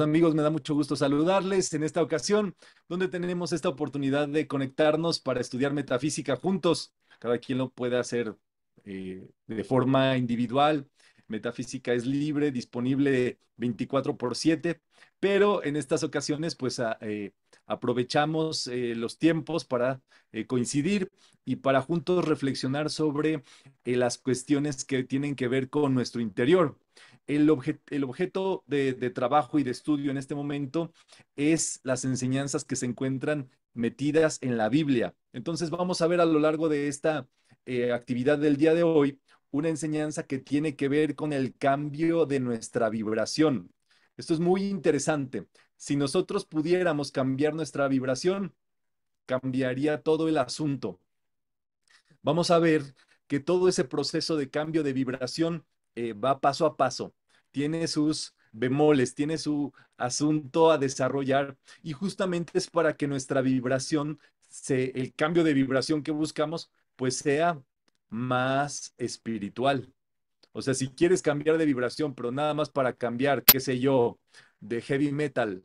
amigos, me da mucho gusto saludarles en esta ocasión, donde tenemos esta oportunidad de conectarnos para estudiar metafísica juntos. Cada quien lo puede hacer eh, de forma individual. Metafísica es libre, disponible 24 por 7, pero en estas ocasiones pues eh, aprovechamos eh, los tiempos para coincidir y para juntos reflexionar sobre las cuestiones que tienen que ver con nuestro interior el, objeto de, trabajo y de estudio en este momento es las enseñanzas que se encuentran metidas en la Biblia. Entonces vamos a ver a lo largo de esta eh, actividad del día de hoy una enseñanza que tiene que ver con el cambio de nuestra vibración. Esto es muy interesante. Si nosotros pudiéramos cambiar nuestra vibración, cambiaría todo el asunto. Vamos a ver que todo ese proceso de cambio de vibración eh, va paso a paso tiene sus bemoles, tiene su asunto a desarrollar y justamente es para que nuestra vibración, el cambio de vibración que buscamos, pues sea más espiritual. O sea, si quieres cambiar de vibración, pero nada más para cambiar, qué sé yo, de heavy metal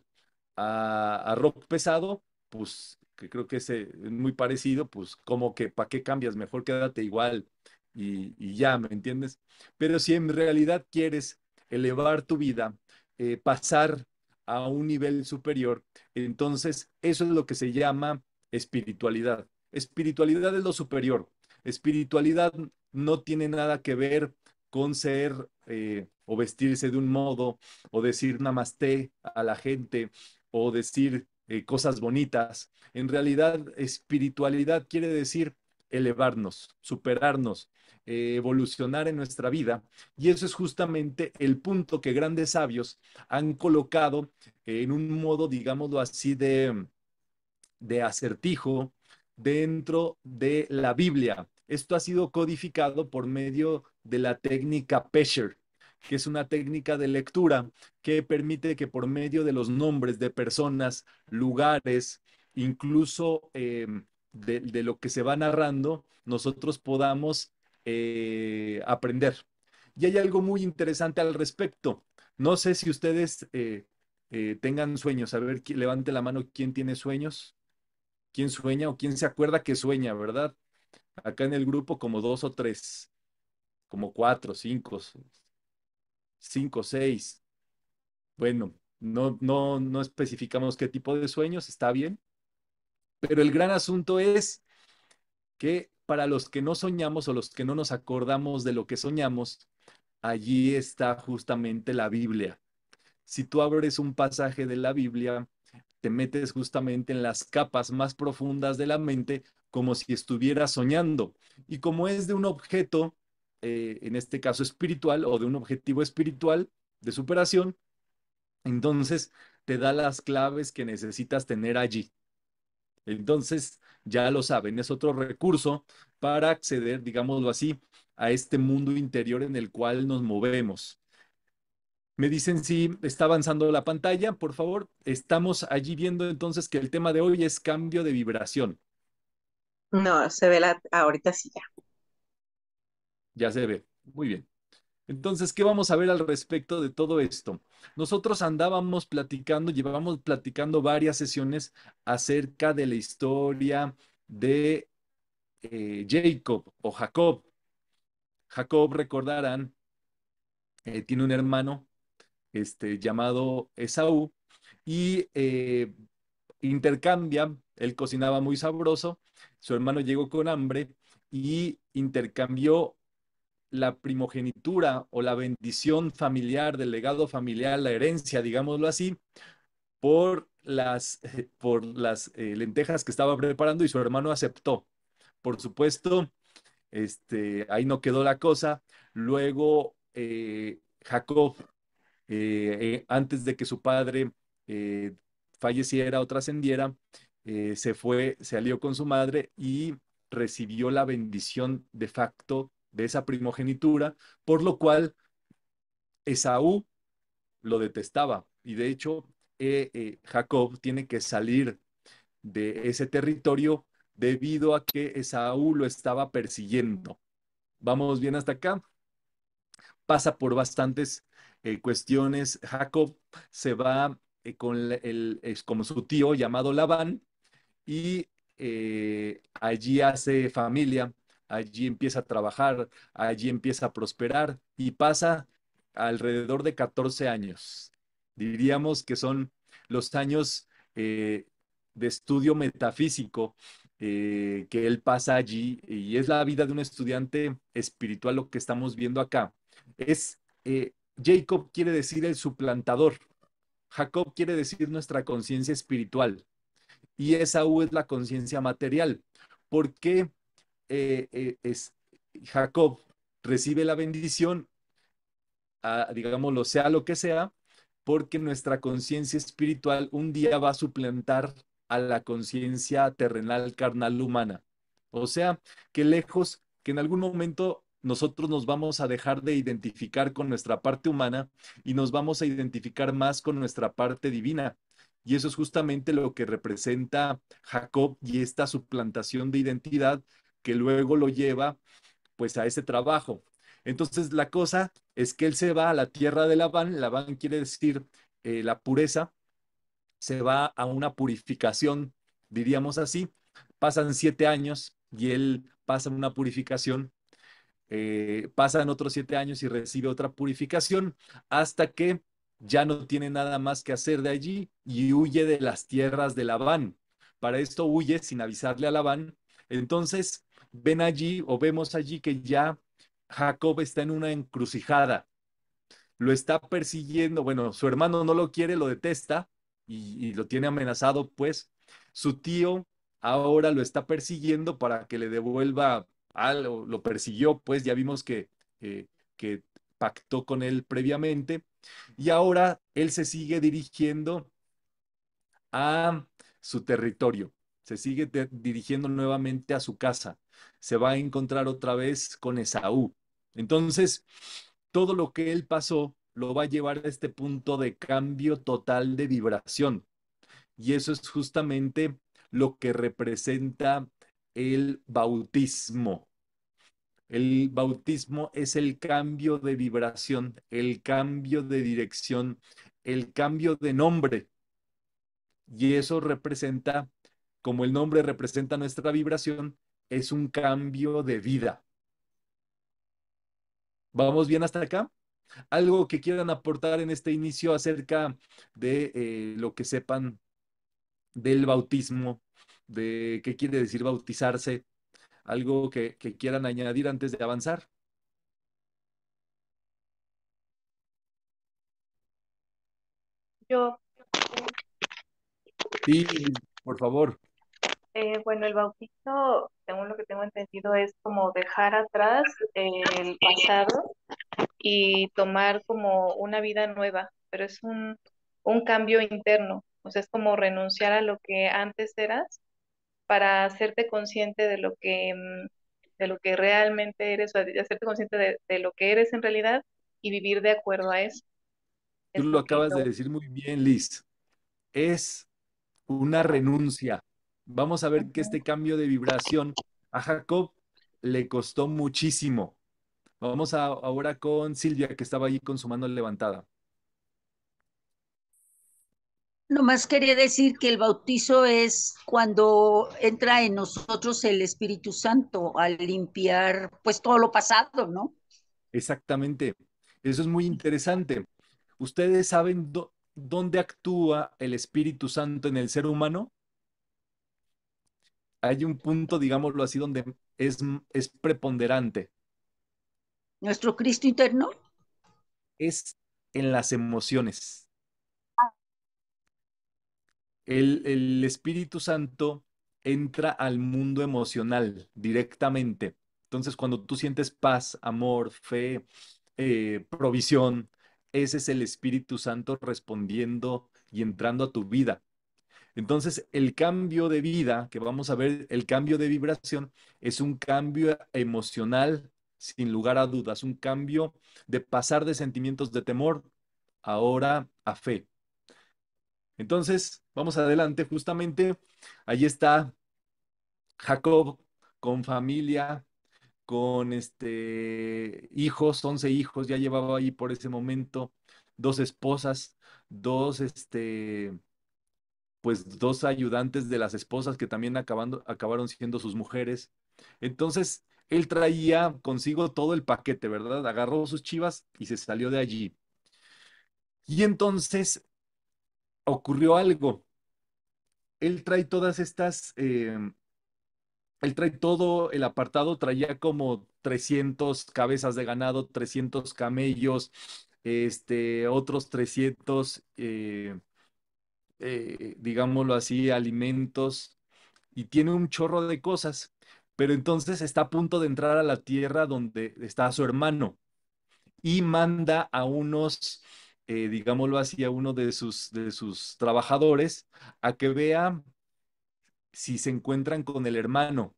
a, rock pesado, pues que creo que es muy parecido, pues como que, ¿para qué cambias? Mejor quédate igual y, y ya, ¿me entiendes? Pero si en realidad quieres elevar tu vida, eh, pasar a un nivel superior. Entonces, eso es lo que se llama espiritualidad. Espiritualidad es lo superior. Espiritualidad no tiene nada que ver con ser eh, o vestirse de un modo o decir namaste a la gente o decir eh, cosas bonitas. En realidad, espiritualidad quiere decir elevarnos, superarnos, eh, evolucionar en nuestra vida. Y eso es justamente el punto que grandes sabios han colocado eh, en un modo, digámoslo así, de, de acertijo dentro de la Biblia. Esto ha sido codificado por medio de la técnica Pesher, que es una técnica de lectura que permite que por medio de los nombres de personas, lugares, incluso eh, de, de, lo que se va narrando, nosotros podamos eh, aprender. Y hay algo muy interesante al respecto. No sé si ustedes eh, eh, tengan sueños. A ver, levante la mano quién tiene sueños, quién sueña o quién se acuerda que sueña, ¿verdad? Acá en el grupo como dos o tres, como cuatro, cinco, cinco, seis. Bueno, no, no, no especificamos qué tipo de sueños, está bien. Pero el gran asunto es que para los que no soñamos o los que no nos acordamos de lo que soñamos, allí está justamente la Biblia. Si tú abres un pasaje de la Biblia, te metes justamente en las capas más profundas de la mente como si estuvieras soñando. Y como es de un objeto, eh, en este caso espiritual, o de un objetivo espiritual de superación, entonces te da las claves que necesitas tener allí. Entonces, ya lo saben, es otro recurso para acceder, digámoslo así, a este mundo interior en el cual nos movemos. Me dicen si está avanzando la pantalla, por favor. Estamos allí viendo entonces que el tema de hoy es cambio de vibración. No, se ve la, ahorita sí ya. Ya se ve. Muy bien. Entonces, ¿qué vamos a ver al respecto de todo esto? Nosotros andábamos platicando, llevábamos platicando varias sesiones acerca de la historia de eh, Jacob o Jacob. Jacob, recordarán, eh, tiene un hermano este, llamado Esaú y eh, intercambia, intercambian, él cocinaba muy sabroso, su hermano llegó con hambre y intercambió la primogenitura o la bendición familiar, del legado familiar, la herencia, digámoslo así, por las, por las eh, lentejas que estaba preparando y su hermano aceptó. Por supuesto, este, ahí no quedó la cosa. Luego, eh, Jacob, eh, antes de que su padre falleciera o trascendiera, se fue, se alió con su madre y recibió la bendición de facto de esa primogenitura, por lo cual Esaú lo detestaba. Y de hecho, eh, eh, Jacob tiene que salir de ese territorio debido a que Esaú lo estaba persiguiendo. Vamos bien hasta acá. Pasa por bastantes eh, cuestiones. Jacob se va con, su tío llamado Labán y allí hace familia allí empieza a trabajar, allí empieza a prosperar y pasa alrededor de 14 años. Diríamos que son los años eh, de estudio metafísico eh, que él pasa allí y es la vida de un estudiante espiritual lo que estamos viendo acá. Es eh, Jacob quiere decir el suplantador, Jacob quiere decir nuestra conciencia espiritual y u es la conciencia material. ¿Por qué eh, eh, es, Jacob recibe la bendición, digámoslo, sea lo que sea, porque nuestra conciencia espiritual un día va a suplantar a la conciencia terrenal, carnal, humana. O sea, que lejos, que en algún momento nosotros nos vamos a dejar de identificar con nuestra parte humana y nos vamos a identificar más con nuestra parte divina. Y eso es justamente lo que representa Jacob y esta suplantación de identidad que luego lo lleva pues a ese trabajo. Entonces la cosa es que él se va a la tierra de Labán, Labán quiere decir eh, la pureza, se va a una purificación, diríamos así, pasan siete años y él pasa una purificación, eh, pasan otros siete años y recibe otra purificación hasta que ya no tiene nada más que hacer de allí y huye de las tierras de Labán. Para esto huye sin avisarle a Labán. Entonces, ven allí o vemos allí que ya Jacob está en una encrucijada. Lo está persiguiendo, bueno, su hermano no lo quiere, lo detesta y, lo tiene amenazado, pues su tío ahora lo está persiguiendo para que le devuelva algo, lo persiguió, pues ya vimos que pactó con él previamente y ahora él se sigue dirigiendo a su territorio se sigue dirigiendo nuevamente a su casa, se va a encontrar otra vez con Esaú. Entonces, todo lo que él pasó lo va a llevar a este punto de cambio total de vibración. Y eso es justamente lo que representa el bautismo. El bautismo es el cambio de vibración, el cambio de dirección, el cambio de nombre. Y eso representa como el nombre representa nuestra vibración, es un cambio de vida. ¿Vamos bien hasta acá? ¿Algo que quieran aportar en este inicio acerca de eh, lo que sepan del bautismo, de qué quiere decir bautizarse? ¿Algo que, que quieran añadir antes de avanzar? Yo. Sí, por favor. Eh, bueno, el bautizo, según lo que tengo entendido, es como dejar atrás el pasado y tomar como una vida nueva, pero es un, un cambio interno, o sea, es como renunciar a lo que antes eras para hacerte consciente de lo que, mm, de lo que realmente eres, o hacerte consciente de, lo que eres en realidad y vivir de acuerdo a eso. Tú lo acabas de decir muy bien, Liz. Es una renuncia vamos a ver que este cambio de vibración a Jacob le costó muchísimo. Vamos ahora con Silvia, que estaba ahí con su mano levantada. Nomás quería decir que el bautizo es cuando entra en nosotros el Espíritu Santo al limpiar pues todo lo pasado, ¿no? Exactamente. Eso es muy interesante. ¿Ustedes saben dónde actúa el Espíritu Santo en el ser humano? hay un punto, digámoslo así, donde es, es preponderante. ¿Nuestro Cristo interno? Es en las emociones. El, Espíritu Santo entra al mundo emocional directamente. Entonces, cuando tú sientes paz, amor, fe, eh, provisión, ese es el Espíritu Santo respondiendo y entrando a tu vida. Entonces, el cambio de vida que vamos a ver, el cambio de vibración, es un cambio emocional, sin lugar a dudas, un cambio de pasar de sentimientos de temor ahora a fe. Entonces, vamos adelante, justamente ahí está Jacob con familia, con este, hijos, once hijos, ya llevaba ahí por ese momento, dos esposas, dos este, pues dos ayudantes de las esposas que también acabaron siendo sus mujeres. Entonces, él traía consigo todo el paquete, ¿verdad? Agarró sus chivas y se salió de allí. Y entonces ocurrió algo. Él trae todas estas, em, él trae todo el apartado, traía como 300 cabezas de ganado, 300 camellos, este, otros 300 eh, digámoslo así, alimentos y tiene un chorro de cosas, pero entonces está a punto de entrar a la tierra donde está su hermano y manda a unos, eh, digámoslo así, a uno de sus, de sus trabajadores a que vea si se encuentran con el hermano,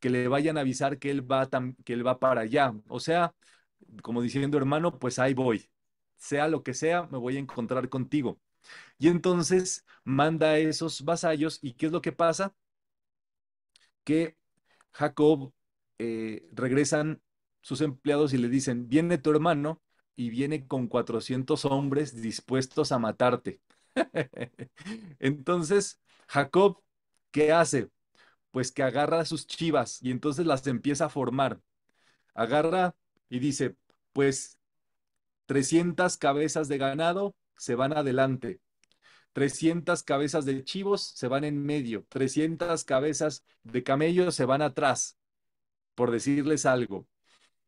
que le vayan a avisar que él va, que él va para allá. O sea, como diciendo, hermano, pues ahí voy. Sea lo que sea, me voy a encontrar contigo. Y entonces manda a esos vasallos y ¿qué es lo que pasa? Que Jacob eh, regresan sus empleados y le dicen, viene tu hermano y viene con 400 hombres dispuestos a matarte. entonces, Jacob, ¿qué hace? Pues que agarra sus chivas y entonces las empieza a formar. Agarra y dice, pues 300 cabezas de ganado, se van adelante. 300 cabezas de chivos se van en medio, 300 cabezas de camellos se van atrás, por decirles algo.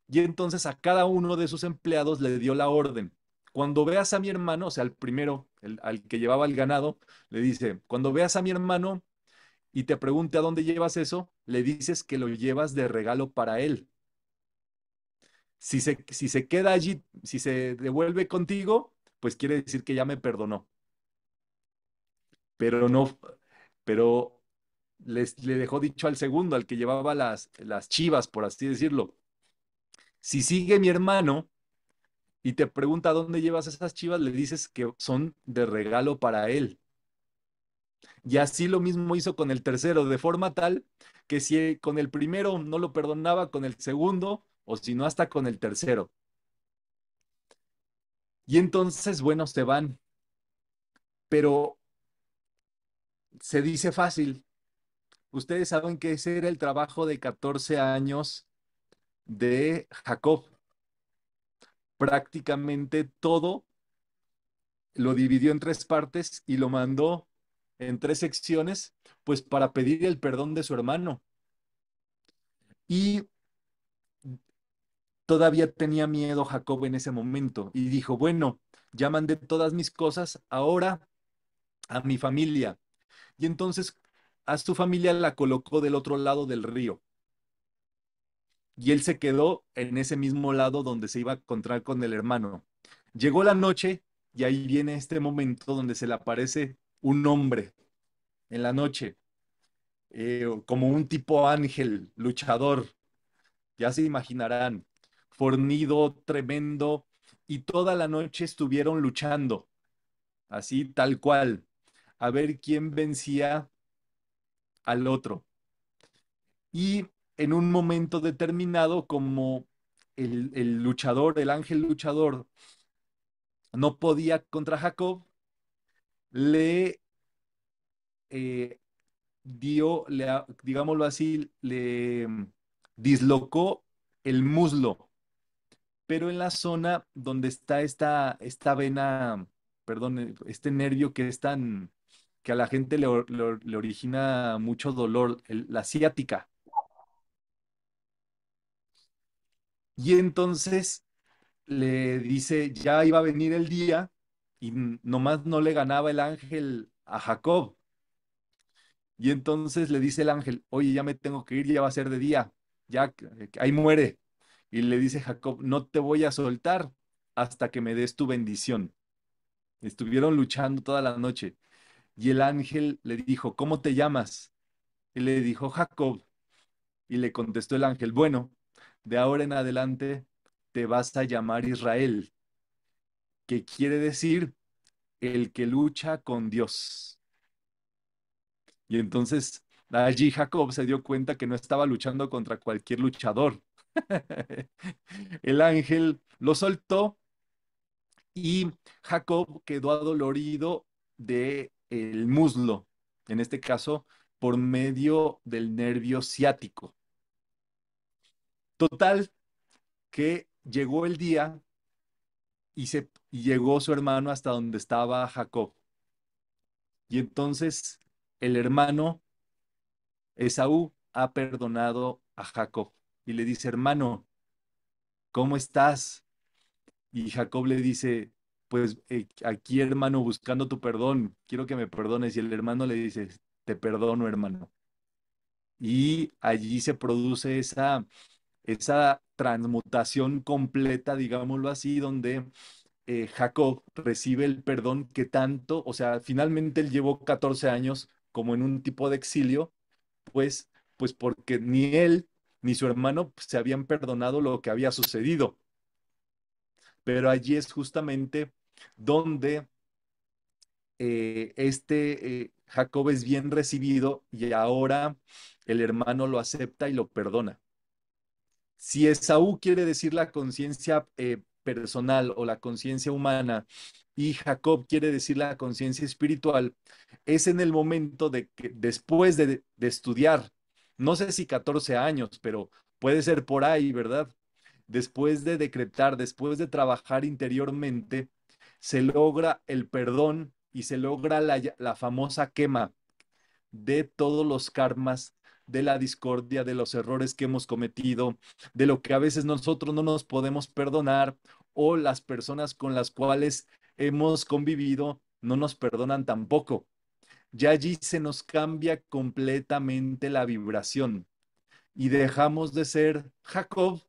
Y entonces a cada uno de sus empleados le dio la orden. Cuando veas a mi hermano, o sea, al primero, el, al que llevaba el ganado, le dice, cuando veas a mi hermano y te pregunte a dónde llevas eso, le dices que lo llevas de regalo para él. Si si se queda allí, si se devuelve contigo, pues quiere decir que ya me perdonó. Pero no, pero les, le dejó dicho al segundo, al que llevaba las, las chivas, por así decirlo. Si sigue mi hermano y te pregunta dónde llevas esas chivas, le dices que son de regalo para él. Y así lo mismo hizo con el tercero, de forma tal que si con el primero no lo perdonaba, con el segundo, o si no, hasta con el tercero. Y entonces, bueno, se van. Pero se dice fácil. Ustedes saben que ese era el trabajo de 14 años de Jacob. Prácticamente todo lo dividió en tres partes y lo mandó en tres secciones, pues para pedir el perdón de su hermano. Y Todavía tenía miedo Jacob en ese momento y dijo, bueno, ya mandé todas mis cosas ahora a mi familia. Y entonces a su familia la colocó del otro lado del río. Y él se quedó en ese mismo lado donde se iba a encontrar con el hermano. Llegó la noche y ahí viene este momento donde se le aparece un hombre en la noche, eh, como un tipo ángel, luchador. Ya se imaginarán fornido, tremendo, y toda la noche estuvieron luchando, así tal cual, a ver quién vencía al otro. Y en un momento determinado, como el, luchador, el ángel luchador, no podía contra Jacob, le eh, dio, digámoslo así, le dislocó el muslo pero en la zona donde está esta, esta vena, perdón, eh, este nervio que es tan, que a la gente le, origina mucho dolor, la ciática. Y entonces le dice, ya iba a venir el día y nomás no le ganaba el ángel a Jacob. Y entonces le dice el ángel, oye, ya me tengo que ir, ya va a ser de día, ya eh, ahí muere. Y le dice Jacob, no te voy a soltar hasta que me des tu bendición. Estuvieron luchando toda la noche. Y el ángel le dijo, ¿cómo te llamas? Y le dijo, Jacob. Y le contestó el ángel, bueno, de ahora en adelante te vas a llamar Israel, que quiere decir el que lucha con Dios. Y entonces allí Jacob se dio cuenta que no estaba luchando contra cualquier luchador, El ángel lo soltó y Jacob quedó adolorido de el muslo, en este caso por medio del nervio ciático. Total que llegó el día y, se, y llegó su hermano hasta donde estaba Jacob. Y entonces el hermano Esaú ha perdonado a Jacob y le dice, hermano, ¿cómo estás? Y Jacob le dice, pues eh, aquí hermano, buscando tu perdón, quiero que me perdones. Y el hermano le dice, te perdono hermano. Y allí se produce esa, esa transmutación completa, digámoslo así, donde eh, Jacob recibe el perdón que tanto, o sea, finalmente él llevó 14 años como en un tipo de exilio, pues, pues porque ni él ni su hermano pues, se habían perdonado lo que había sucedido. Pero allí es justamente donde eh, este eh, Jacob es bien recibido y ahora el hermano lo acepta y lo perdona. Si Esaú quiere decir la conciencia eh, personal o la conciencia humana y Jacob quiere decir la conciencia espiritual, es en el momento de que después de estudiar no sé si 14 años, pero puede ser por ahí, ¿verdad? Después de decretar, después de trabajar interiormente, se logra el perdón y se logra la, la famosa quema de todos los karmas de la discordia, de los errores que hemos cometido, de lo que a veces nosotros no nos podemos perdonar o las personas con las cuales hemos convivido no nos perdonan tampoco ya allí se nos cambia completamente la vibración y dejamos de ser Jacob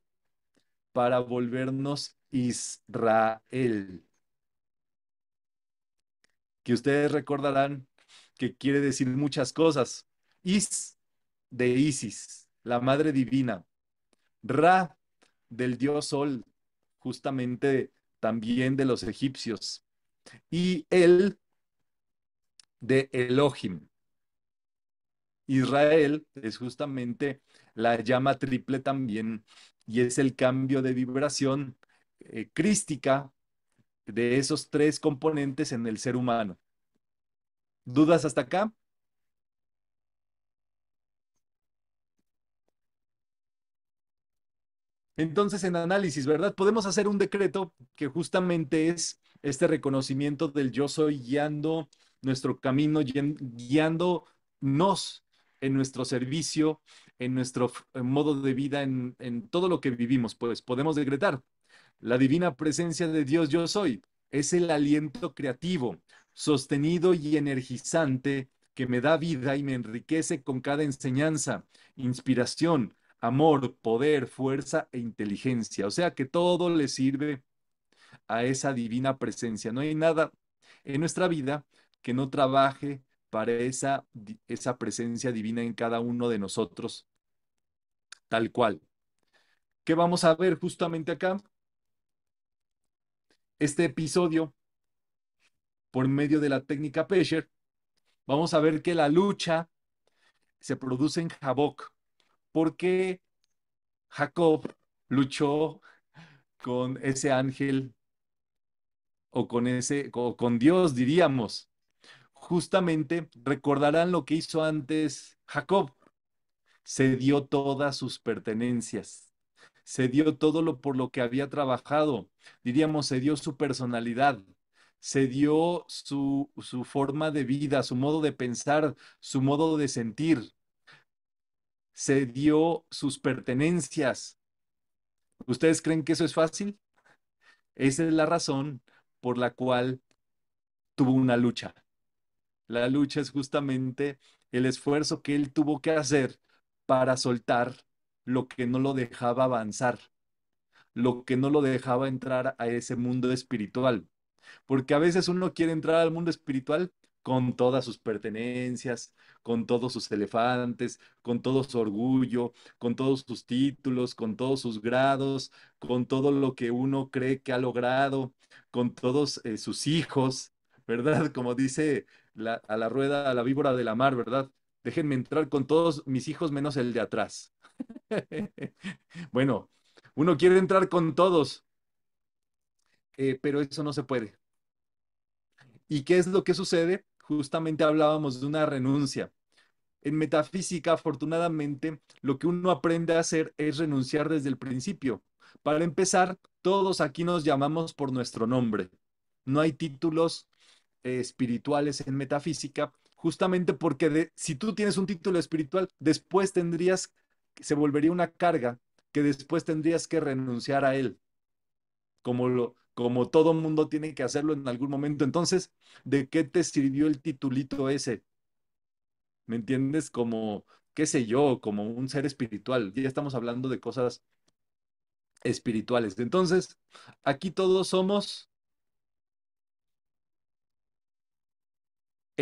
para volvernos Israel. Que ustedes recordarán que quiere decir muchas cosas. Is de Isis, la madre divina. Ra del dios Sol, justamente también de los egipcios. Y él de Elohim. Israel es justamente la llama triple también y es el cambio de vibración eh, crística de esos tres componentes en el ser humano. ¿Dudas hasta acá? Entonces, en análisis, ¿verdad? Podemos hacer un decreto que justamente es este reconocimiento del yo soy guiando nuestro camino, guiándonos en nuestro servicio, en nuestro modo de vida, en, en todo lo que vivimos. Pues podemos decretar, la divina presencia de Dios yo soy es el aliento creativo, sostenido y energizante que me da vida y me enriquece con cada enseñanza, inspiración, amor, poder, fuerza e inteligencia. O sea que todo le sirve a esa divina presencia. No hay nada en nuestra vida que no trabaje para esa, esa presencia divina en cada uno de nosotros, tal cual. ¿Qué vamos a ver justamente acá? Este episodio, por medio de la técnica Pesher, vamos a ver que la lucha se produce en Jaboc, porque Jacob luchó con ese ángel o con ese o con Dios diríamos justamente recordarán lo que hizo antes Jacob. Se dio todas sus pertenencias, se dio todo lo por lo que había trabajado, diríamos, se dio su personalidad, se dio su, forma de vida, su modo de pensar, su modo de sentir, se dio sus pertenencias. ¿Ustedes creen que eso es fácil? Esa es la razón por la cual tuvo una lucha la lucha es justamente el esfuerzo que él tuvo que hacer para soltar lo que no lo dejaba avanzar, lo que no lo dejaba entrar a ese mundo espiritual. Porque a veces uno quiere entrar al mundo espiritual con todas sus pertenencias, con todos sus elefantes, con todo su orgullo, con todos sus títulos, con todos sus grados, con todo lo que uno cree que ha logrado, con todos eh, sus hijos, ¿verdad? Como dice a la rueda, a la víbora de la mar, ¿verdad? Déjenme entrar con todos mis hijos menos el de atrás. bueno, uno quiere entrar con todos, eh, pero eso no se puede. ¿Y qué es lo que sucede? Justamente hablábamos de una renuncia. En metafísica, afortunadamente, lo que uno aprende a hacer es renunciar desde el principio. Para empezar, todos aquí nos llamamos por nuestro nombre. No hay títulos, espirituales en metafísica, justamente porque si tú tienes un título espiritual, después tendrías, se volvería una carga que después tendrías que renunciar a él, como, lo, como todo mundo tiene que hacerlo en algún momento. Entonces, ¿de qué te sirvió el titulito ese? ¿Me entiendes? Como, qué sé yo, como un ser espiritual. Ya estamos hablando de cosas espirituales. Entonces, aquí todos somos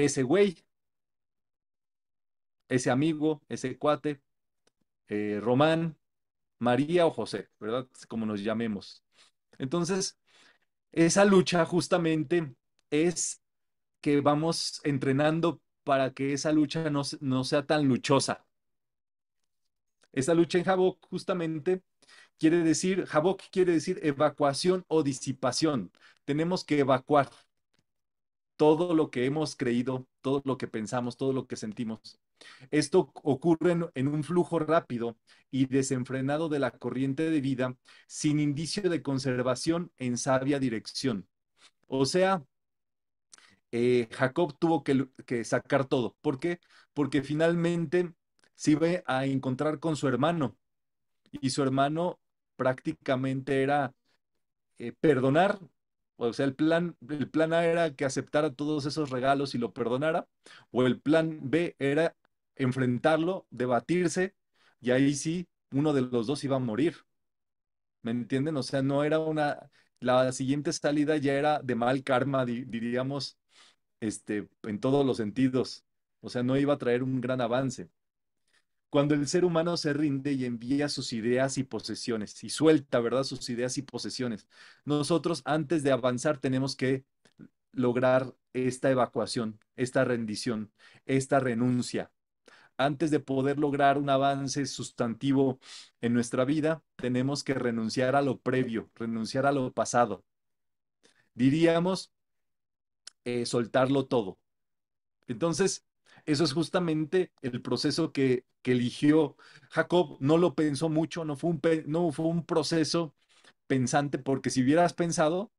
ese güey, ese amigo, ese cuate, eh, Román, María o José, ¿verdad? Como nos llamemos. Entonces, esa lucha justamente es que vamos entrenando para que esa lucha no, no sea tan luchosa. Esa lucha en Jabok justamente quiere decir, Jabok quiere decir evacuación o disipación. Tenemos que evacuar, todo lo que hemos creído, todo lo que pensamos, todo lo que sentimos. Esto ocurre en, un flujo rápido y desenfrenado de la corriente de vida sin indicio de conservación en sabia dirección. O sea, eh, Jacob tuvo que, sacar todo. ¿Por qué? Porque finalmente se iba a encontrar con su hermano y su hermano prácticamente era eh, perdonar o sea, el plan, plan A era que aceptara todos esos regalos y lo perdonara, o el plan B era enfrentarlo, debatirse, y ahí sí, uno de los dos iba a morir. ¿Me entienden? O sea, no era una, la siguiente salida ya era de mal karma, diríamos, este, en todos los sentidos. O sea, no iba a traer un gran avance. Cuando el ser humano se rinde y envía sus ideas y posesiones, y suelta, ¿verdad? Sus ideas y posesiones. Nosotros, antes de avanzar, tenemos que lograr esta evacuación, esta rendición, esta renuncia. Antes de poder lograr un avance sustantivo en nuestra vida, tenemos que renunciar a lo previo, renunciar a lo pasado. Diríamos, eh, soltarlo todo. Entonces, eso es justamente el proceso que, eligió Jacob. No lo pensó mucho, no fue, un, no fue un proceso pensante, porque si hubieras pensado,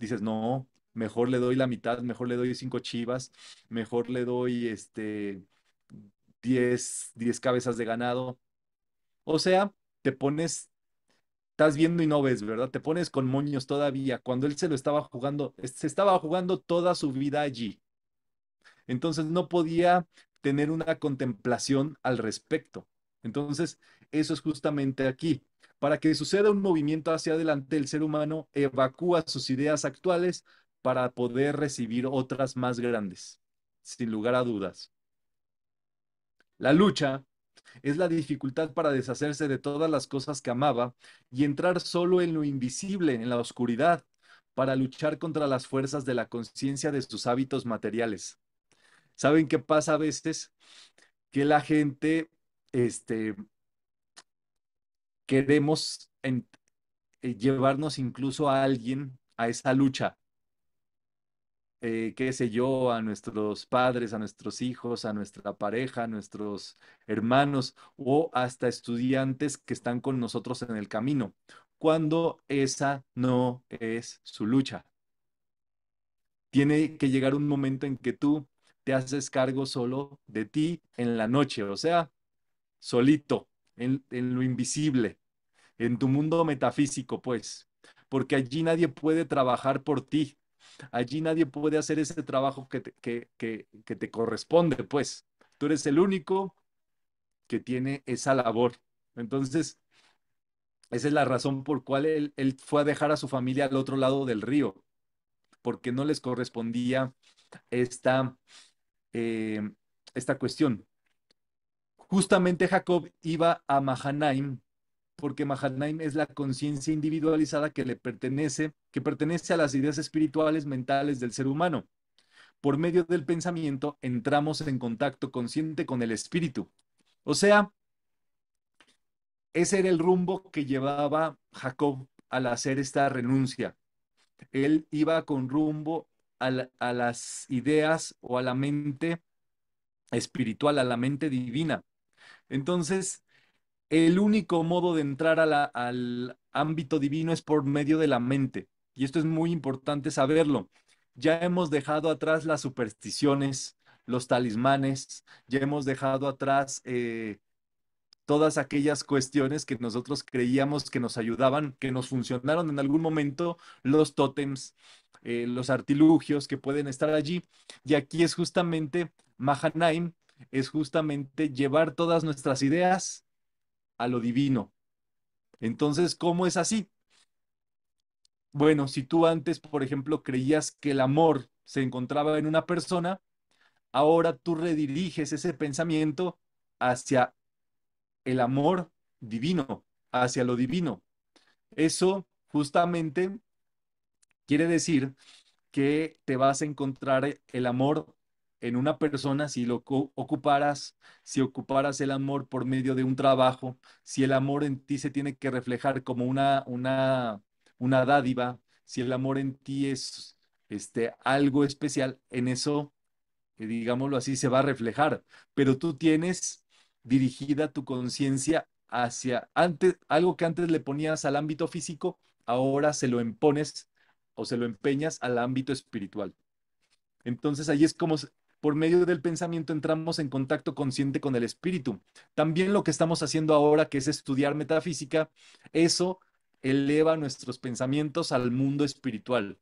dices, no, mejor le doy la mitad, mejor le doy cinco chivas, mejor le doy este, diez, diez cabezas de ganado. O sea, te pones estás viendo y no ves, ¿verdad? Te pones con moños todavía, cuando él se lo estaba jugando, se estaba jugando toda su vida allí. Entonces no podía tener una contemplación al respecto. Entonces, eso es justamente aquí. Para que suceda un movimiento hacia adelante, el ser humano evacúa sus ideas actuales para poder recibir otras más grandes, sin lugar a dudas. La lucha es la dificultad para deshacerse de todas las cosas que amaba y entrar solo en lo invisible, en la oscuridad, para luchar contra las fuerzas de la conciencia de sus hábitos materiales. ¿Saben qué pasa a veces? Que la gente, este, queremos eh, llevarnos incluso a alguien a esa lucha. Eh, qué sé yo, a nuestros padres, a nuestros hijos, a nuestra pareja, a nuestros hermanos o hasta estudiantes que están con nosotros en el camino, cuando esa no es su lucha. Tiene que llegar un momento en que tú te haces cargo solo de ti en la noche, o sea, solito, en, lo invisible, en tu mundo metafísico, pues, porque allí nadie puede trabajar por ti, allí nadie puede hacer ese trabajo que te, corresponde, pues, tú eres el único que tiene esa labor. Entonces, esa es la razón por cual él, fue a dejar a su familia al otro lado del río, porque no les correspondía esta eh, esta cuestión. Justamente Jacob iba a Mahanaim porque Mahanaim es la conciencia individualizada que le pertenece, que pertenece a las ideas espirituales mentales del ser humano. Por medio del pensamiento entramos en contacto consciente con el espíritu. O sea, ese era el rumbo que llevaba Jacob al hacer esta renuncia. Él iba con rumbo a, las ideas o a la mente espiritual, a la mente divina. Entonces, el único modo de entrar al ámbito divino es por medio de la mente. Y esto es muy importante saberlo. Ya hemos dejado atrás las supersticiones, los talismanes, ya hemos dejado atrás eh, todas aquellas cuestiones que nosotros creíamos que nos ayudaban, que nos funcionaron en algún momento, los tótems, eh, los artilugios que pueden estar allí. Y aquí es justamente Mahanaim, es justamente llevar todas nuestras ideas a lo divino. Entonces, ¿cómo es así? Bueno, si tú antes, por ejemplo, creías que el amor se encontraba en una persona, ahora tú rediriges ese pensamiento hacia el amor divino, hacia lo divino. Eso justamente quiere decir que te vas a encontrar el amor en una persona si lo ocuparas, si ocuparas el amor por medio de un trabajo, si el amor en ti se tiene que reflejar como una, una, una dádiva, si el amor en ti es este, algo especial, en eso, eh, digámoslo así, se va a reflejar. Pero tú tienes dirigida tu conciencia hacia antes, algo que antes le ponías al ámbito físico, ahora se lo impones o se lo empeñas al ámbito espiritual. Entonces ahí es como por medio del pensamiento entramos en contacto consciente con el espíritu. También lo que estamos haciendo ahora, que es estudiar metafísica, eso eleva nuestros pensamientos al mundo espiritual.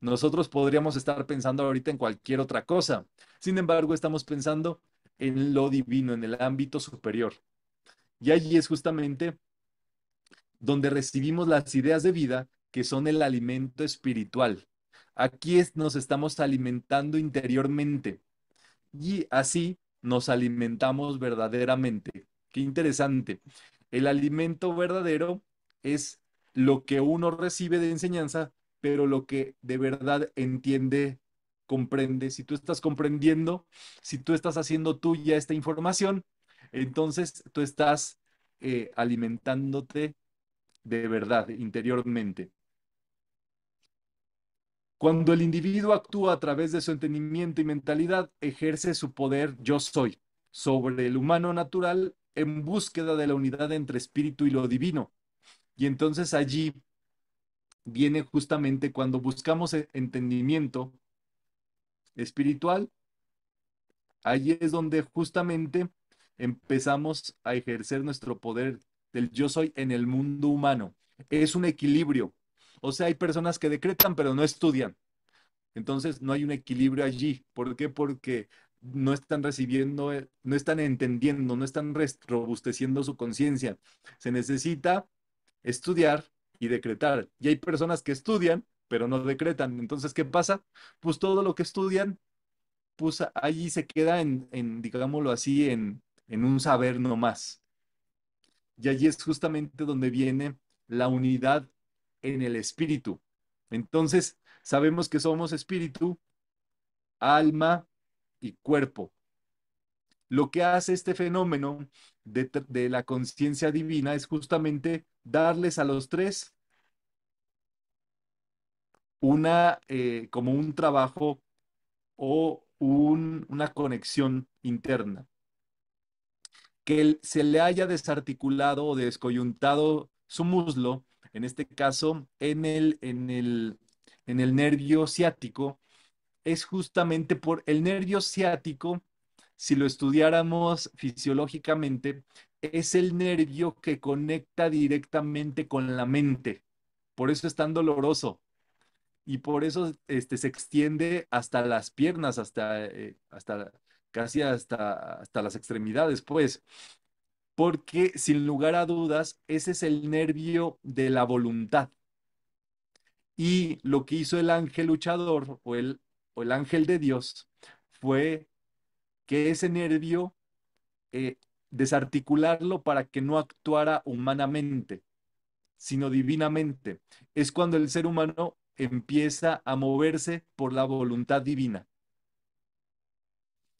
Nosotros podríamos estar pensando ahorita en cualquier otra cosa. Sin embargo, estamos pensando en lo divino, en el ámbito superior. Y allí es justamente donde recibimos las ideas de vida que son el alimento espiritual. Aquí nos estamos alimentando interiormente y así nos alimentamos verdaderamente. Qué interesante. El alimento verdadero es lo que uno recibe de enseñanza, pero lo que de verdad entiende comprende, si tú estás comprendiendo, si tú estás haciendo tuya esta información, entonces tú estás eh, alimentándote de verdad interiormente. Cuando el individuo actúa a través de su entendimiento y mentalidad, ejerce su poder yo soy sobre el humano natural en búsqueda de la unidad entre espíritu y lo divino. Y entonces allí viene justamente cuando buscamos e-, entendimiento, espiritual. Allí es donde justamente empezamos a ejercer nuestro poder del yo soy en el mundo humano. Es un equilibrio. O sea, hay personas que decretan pero no estudian. Entonces no hay un equilibrio allí. ¿Por qué? Porque no están recibiendo, eh, no están entendiendo, no están robusteciendo su conciencia. Se necesita estudiar y decretar. Y hay personas que estudian, pero no decretan. Entonces, ¿qué pasa? Pues todo lo que estudian, pues allí se queda en, digámoslo así, en, un saber no más. Y allí es justamente donde viene la unidad en el espíritu. Entonces, sabemos que somos espíritu, alma y cuerpo. Lo que hace este fenómeno de, de la conciencia divina es justamente darles a los tres una, eh, como un trabajo o una conexión interna. Que se le haya desarticulado o descoyuntado su muslo, en este caso en el, en el, en el nervio ciático, es justamente por el nervio ciático, si lo estudiáramos fisiológicamente, es el nervio que conecta directamente con la mente. Por eso es tan doloroso, y por eso este, se extiende hasta las piernas, hasta, eh, hasta casi hasta, hasta las extremidades, pues, porque sin lugar a dudas, ese es el nervio de la voluntad. Y lo que hizo el ángel luchador o el, el ángel de Dios fue que ese nervio eh, desarticularlo para que no actuara humanamente, sino divinamente. Es cuando el ser humano empieza a moverse por la voluntad divina.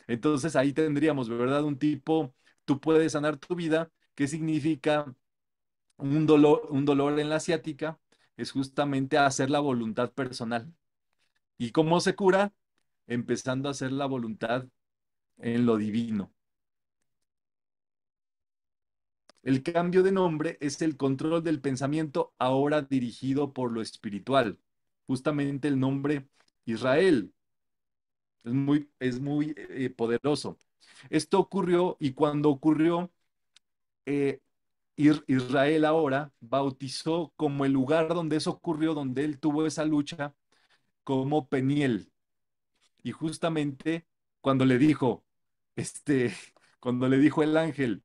Entonces ahí tendríamos, ¿verdad? Un tipo, tú puedes sanar tu vida, ¿Qué significa un dolor, un dolor en la asiática? es justamente hacer la voluntad personal. ¿Y cómo se cura? Empezando a hacer la voluntad en lo divino. El cambio de nombre es el control del pensamiento ahora dirigido por lo espiritual justamente el nombre Israel. Es muy, es muy eh, poderoso. Esto ocurrió y cuando ocurrió, eh, Israel ahora bautizó como el lugar donde eso ocurrió, donde él tuvo esa lucha, como Peniel. Y justamente cuando le dijo, este, cuando le dijo el ángel,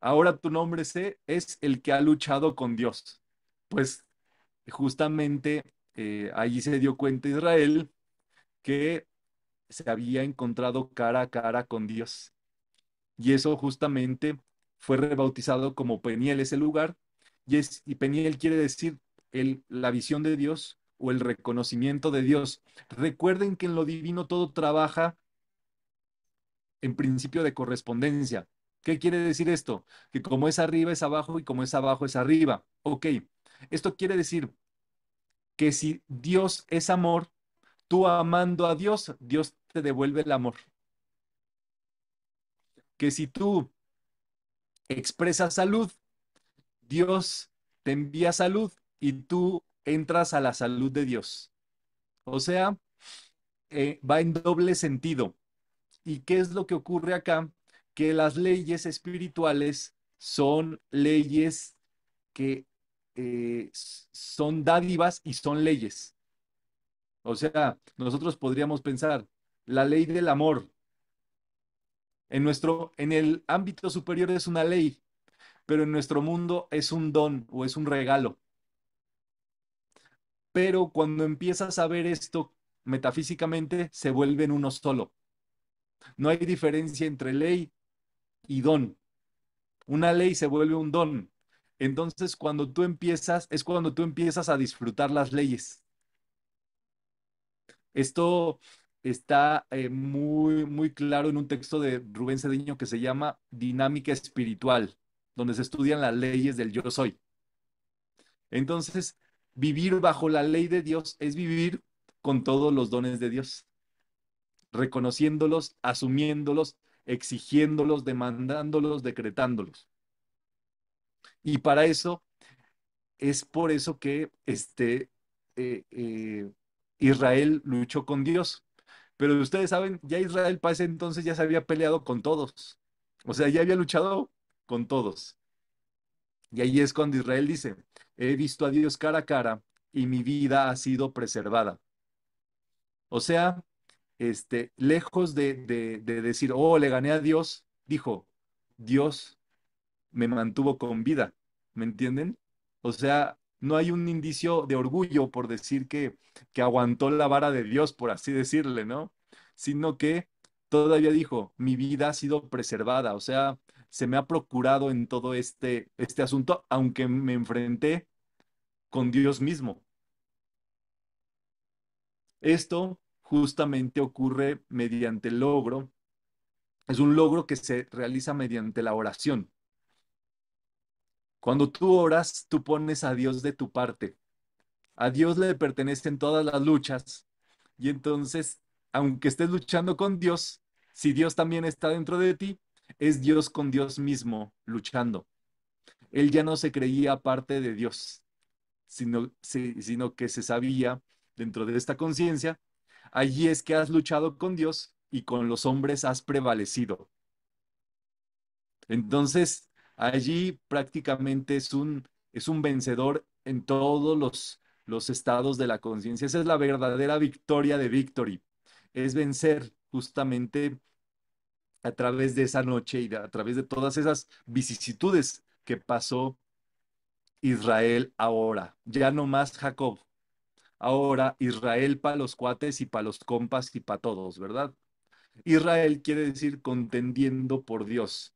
ahora tu nombre es el que ha luchado con Dios. Pues justamente eh, allí se dio cuenta Israel que se había encontrado cara a cara con Dios. Y eso justamente fue rebautizado como Peniel ese lugar. Y, y Peniel quiere decir el, la visión de Dios o el reconocimiento de Dios. Recuerden que en lo divino todo trabaja en principio de correspondencia. ¿Qué quiere decir esto? Que como es arriba es abajo y como es abajo es arriba. Ok, esto quiere decir que si Dios es amor, tú amando a Dios, Dios te devuelve el amor. Que si tú expresas salud, Dios te envía salud y tú entras a la salud de Dios. O sea, eh, va en doble sentido. ¿Y qué es lo que ocurre acá? Que las leyes espirituales son leyes que eh, son dádivas y son leyes. O sea, nosotros podríamos pensar la ley del amor. En nuestro, en el ámbito superior es una ley, pero en nuestro mundo es un don o es un regalo. Pero cuando empiezas a ver esto metafísicamente, se vuelven uno solo. No hay diferencia entre ley y don. Una ley se vuelve un don, entonces, cuando tú empiezas, es cuando tú empiezas a disfrutar las leyes. Esto está eh, muy, muy claro en un texto de Rubén Cediño que se llama Dinámica Espiritual, donde se estudian las leyes del yo soy. Entonces, vivir bajo la ley de Dios es vivir con todos los dones de Dios, reconociéndolos, asumiéndolos, exigiéndolos, demandándolos, decretándolos. Y para eso, es por eso que este, eh, eh, Israel luchó con Dios. Pero ustedes saben, ya Israel para ese entonces ya se había peleado con todos. O sea, ya había luchado con todos. Y ahí es cuando Israel dice, he visto a Dios cara a cara y mi vida ha sido preservada. O sea, este, lejos de decir, oh, le gané a Dios, dijo, Dios me mantuvo con vida, ¿me entienden? O sea, no hay un indicio de orgullo por decir que, que aguantó la vara de Dios, por así decirle, ¿no? Sino que todavía dijo, mi vida ha sido preservada, o sea, se me ha procurado en todo este, este asunto, aunque me enfrenté con Dios mismo. Esto justamente ocurre mediante el logro, es un logro que se realiza mediante la oración. Cuando tú oras, tú pones a Dios de tu parte. A Dios le pertenecen todas las luchas. Y entonces, aunque estés luchando con Dios, si Dios también está dentro de ti, es Dios con Dios mismo luchando. Él ya no se creía parte de Dios, sino, sino que se sabía dentro de esta conciencia, allí es que has luchado con Dios y con los hombres has prevalecido. Entonces, Allí prácticamente es un, vencedor en todos los, los estados de la conciencia. Esa es la verdadera victoria de Victory. Es vencer justamente a través de esa noche y a través de todas esas vicisitudes que pasó Israel ahora. Ya no más Jacob. Ahora Israel para los cuates y para los compas y para todos, ¿verdad? Israel quiere decir contendiendo por Dios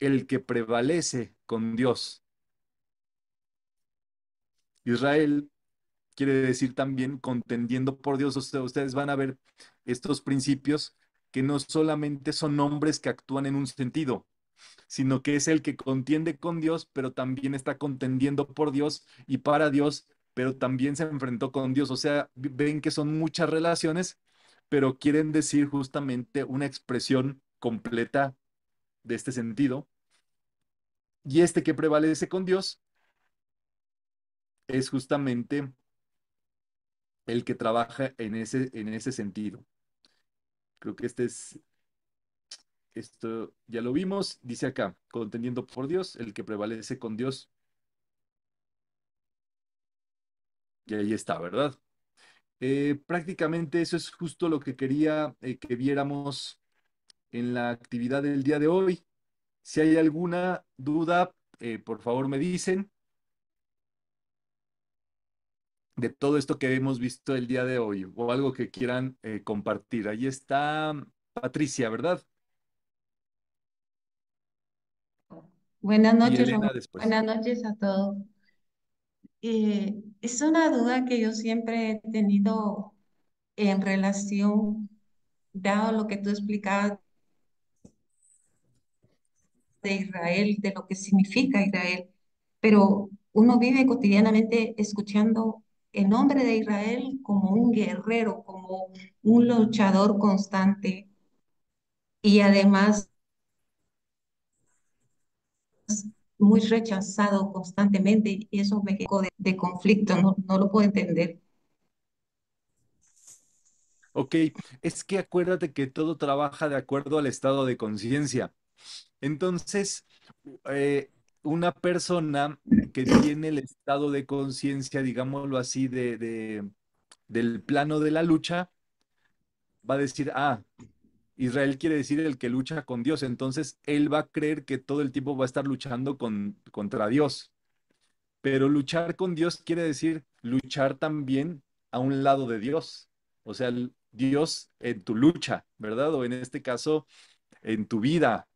el que prevalece con Dios. Israel quiere decir también contendiendo por Dios. O sea, ustedes van a ver estos principios que no solamente son hombres que actúan en un sentido, sino que es el que contiende con Dios, pero también está contendiendo por Dios y para Dios, pero también se enfrentó con Dios. O sea, ven que son muchas relaciones, pero quieren decir justamente una expresión completa de este sentido. Y este que prevalece con Dios es justamente el que trabaja en ese, en ese sentido. Creo que este es, esto ya lo vimos, dice acá, contendiendo por Dios, el que prevalece con Dios. Y ahí está, ¿verdad? Eh, prácticamente eso es justo lo que quería eh, que viéramos en la actividad del día de hoy. Si hay alguna duda, eh, por favor me dicen de todo esto que hemos visto el día de hoy o algo que quieran eh, compartir. Ahí está Patricia, ¿verdad? Buenas noches, Buenas noches a todos. Eh, es una duda que yo siempre he tenido en relación, dado lo que tú explicabas de Israel, de lo que significa Israel, pero uno vive cotidianamente escuchando el nombre de Israel como un guerrero, como un luchador constante y además muy rechazado constantemente y eso me de, conflicto, no, no lo puedo entender. Ok, es que acuérdate que todo trabaja de acuerdo al estado de conciencia. Entonces, eh, una persona que tiene el estado de conciencia, digámoslo así, de, del plano de la lucha, va a decir, ah, Israel quiere decir el que lucha con Dios, entonces él va a creer que todo el tiempo va a estar luchando contra Dios. Pero luchar con Dios quiere decir luchar también a un lado de Dios, o sea, Dios en tu lucha, ¿verdad? O en este caso, en tu vida,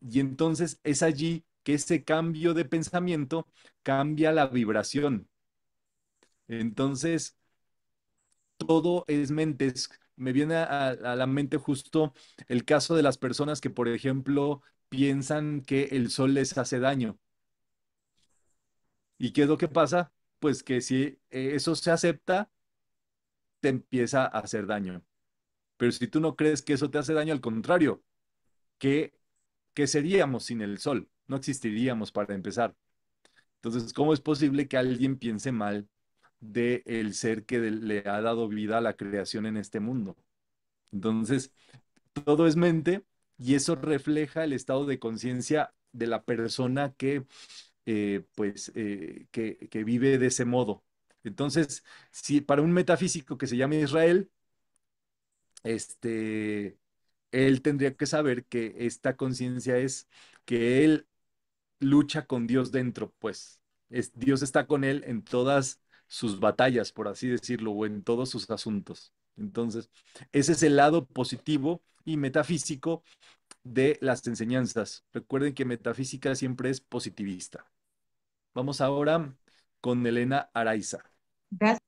y entonces es allí que ese cambio de pensamiento cambia la vibración. Entonces, todo es mentes. Me viene a, a, la mente justo el caso de las personas que, por ejemplo, piensan que el sol les hace daño. ¿Y qué es lo que pasa? Pues que si eh, eso se acepta, te empieza a hacer daño. Pero si tú no crees que eso te hace daño, al contrario, que ¿qué seríamos sin el sol? No existiríamos para empezar. Entonces, ¿cómo es posible que alguien piense mal del el ser que le ha dado vida a la creación en este mundo? Entonces, todo es mente y eso refleja el estado de conciencia de la persona que, eh, pues, eh, que, que vive de ese modo. Entonces, si para un metafísico que se llama Israel, este, él tendría que saber que esta conciencia es que él lucha con Dios dentro, pues Dios está con él en todas sus batallas, por así decirlo, o en todos sus asuntos. Entonces, ese es el lado positivo y metafísico de las enseñanzas. Recuerden que metafísica siempre es positivista. Vamos ahora con Elena Araiza. Gracias.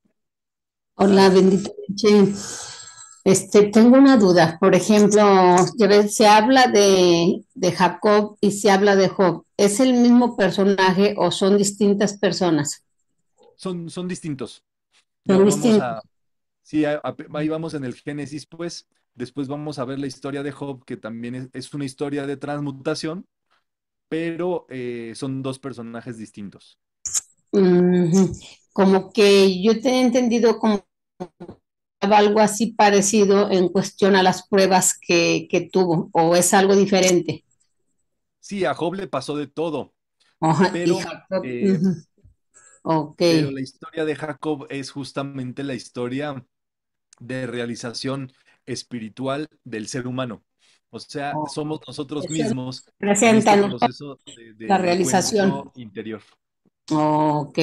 Hola, bendita este, tengo una duda. Por ejemplo, se habla de, de, Jacob y se habla de Job. ¿Es el mismo personaje o son distintas personas? Son, son distintos. distintos. sí, ahí vamos en el Génesis, pues. Después vamos a ver la historia de Job, que también es, una historia de transmutación, pero eh, son dos personajes distintos. Como que yo te he entendido como algo así parecido en cuestión a las pruebas que, tuvo, o es algo diferente. Sí, a Job le pasó de todo. Eh, pero, la historia de Jacob es justamente la historia de realización espiritual del ser humano. O sea, oh, somos nosotros mismos. Este Presentan proceso de, de la realización interior. Ok,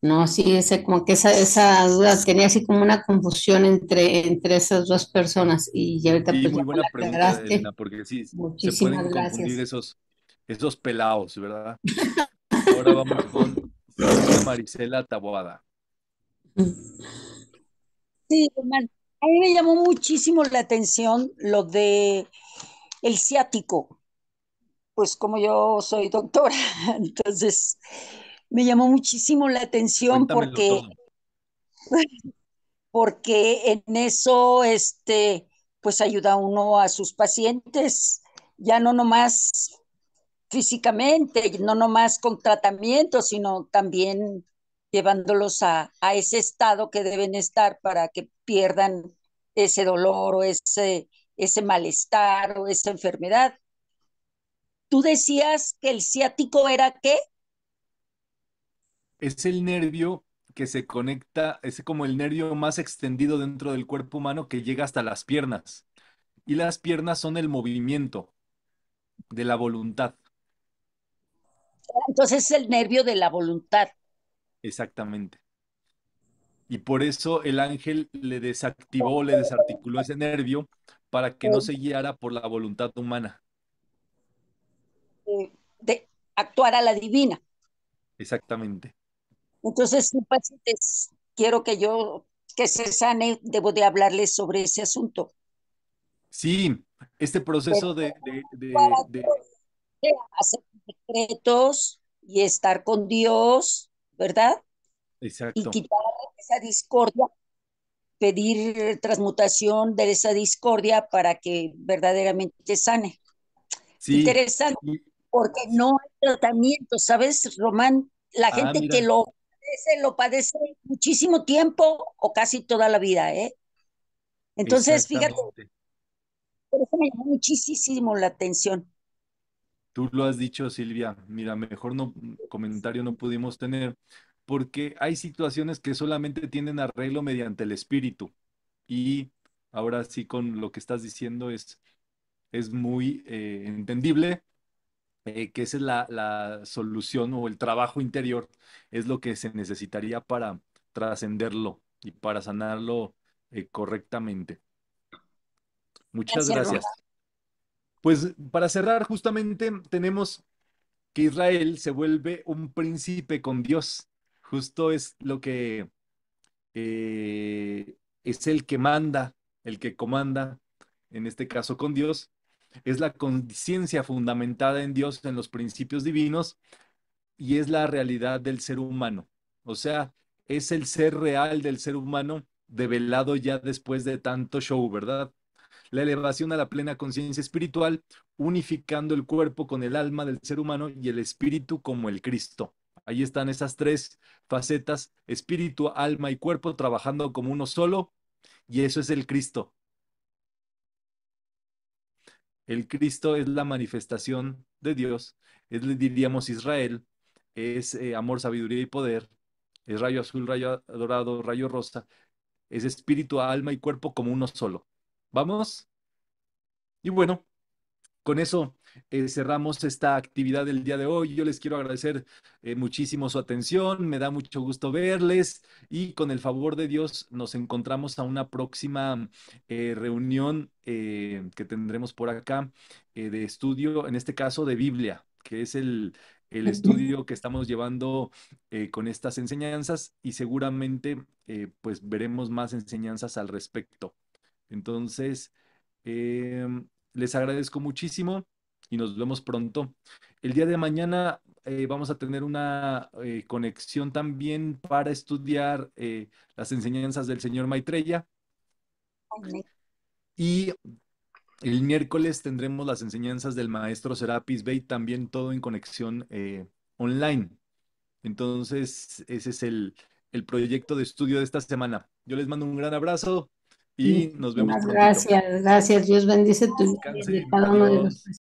no, sí, ese, como que esa, esa duda, tenía así como una confusión entre, entre esas dos personas y ya ahorita... Sí, pues, muy buena pregunta, porque sí, Muchísimas se pueden gracias. confundir esos, esos pelados, ¿verdad? Ahora vamos con Marisela Taboada. Sí, a mí me llamó muchísimo la atención lo de el ciático. Pues como yo soy doctora, entonces me llamó muchísimo la atención porque, porque en eso, este, pues ayuda uno a sus pacientes, ya no nomás físicamente, no nomás con tratamiento, sino también llevándolos a, ese estado que deben estar para que pierdan ese dolor o ese, ese malestar o esa enfermedad. Tú decías que el ciático era qué? es el nervio que se conecta, es como el nervio más extendido dentro del cuerpo humano que llega hasta las piernas. Y las piernas son el movimiento de la voluntad. Entonces es el nervio de la voluntad. Exactamente. Y por eso el ángel le desactivó, le desarticuló ese nervio para que no se guiara por la voluntad humana. De actuar a la divina. Exactamente. Entonces, si pacientes quiero que yo, que se sane, debo de hablarles sobre ese asunto. Sí, este proceso de... Hacer secretos y estar con Dios, ¿verdad? Exacto. Y quitar esa discordia, pedir transmutación de esa discordia para que verdaderamente sane. Interesante, porque no hay tratamiento, ¿sabes, Román? La ah, gente que lo se lo padece muchísimo tiempo o casi toda la vida, ¿eh? Entonces, fíjate, eso me llamó muchísimo la atención. Tú lo has dicho, Silvia. Mira, mejor no, comentario no pudimos tener, porque hay situaciones que solamente tienen arreglo mediante el espíritu. Y ahora sí, con lo que estás diciendo es, es muy eh, entendible eh, que esa es la, solución o el trabajo interior, es lo que se necesitaría para trascenderlo y para sanarlo eh, correctamente. Muchas gracias. Pues para cerrar, justamente tenemos que Israel se vuelve un príncipe con Dios. Justo es lo que eh, es el que manda, el que comanda, en este caso con Dios, es la conciencia fundamentada en Dios, en los principios divinos, y es la realidad del ser humano. O sea, es el ser real del ser humano develado ya después de tanto show, ¿verdad? La elevación a la plena conciencia espiritual, unificando el cuerpo con el alma del ser humano y el espíritu como el Cristo. Ahí están esas tres facetas, espíritu, alma y cuerpo, trabajando como uno solo, y eso es el Cristo. El Cristo es la manifestación de Dios, es, diríamos, Israel, es eh, amor, sabiduría y poder, es rayo azul, rayo dorado, rayo rosa, es espíritu, alma y cuerpo como uno solo. ¿Vamos? Y bueno, con eso eh, cerramos esta actividad del día de hoy. Yo les quiero agradecer eh, muchísimo su atención, me da mucho gusto verles y con el favor de Dios nos encontramos a una próxima eh, reunión que tendremos por acá de estudio, en este caso de Biblia, que es el, estudio que estamos llevando con estas enseñanzas y seguramente pues veremos más enseñanzas al respecto. Entonces, em, les agradezco muchísimo y nos vemos pronto. El día de mañana eh, vamos a tener una eh, conexión también para estudiar eh, las enseñanzas del señor Maitreya. Y el miércoles tendremos las enseñanzas del maestro Serapis Bey, también todo en conexión online. Entonces, ese es el, el proyecto de estudio de esta semana. Yo les mando un gran abrazo. Y nos vemos. Gracias, gracias. Dios bendice tu vida de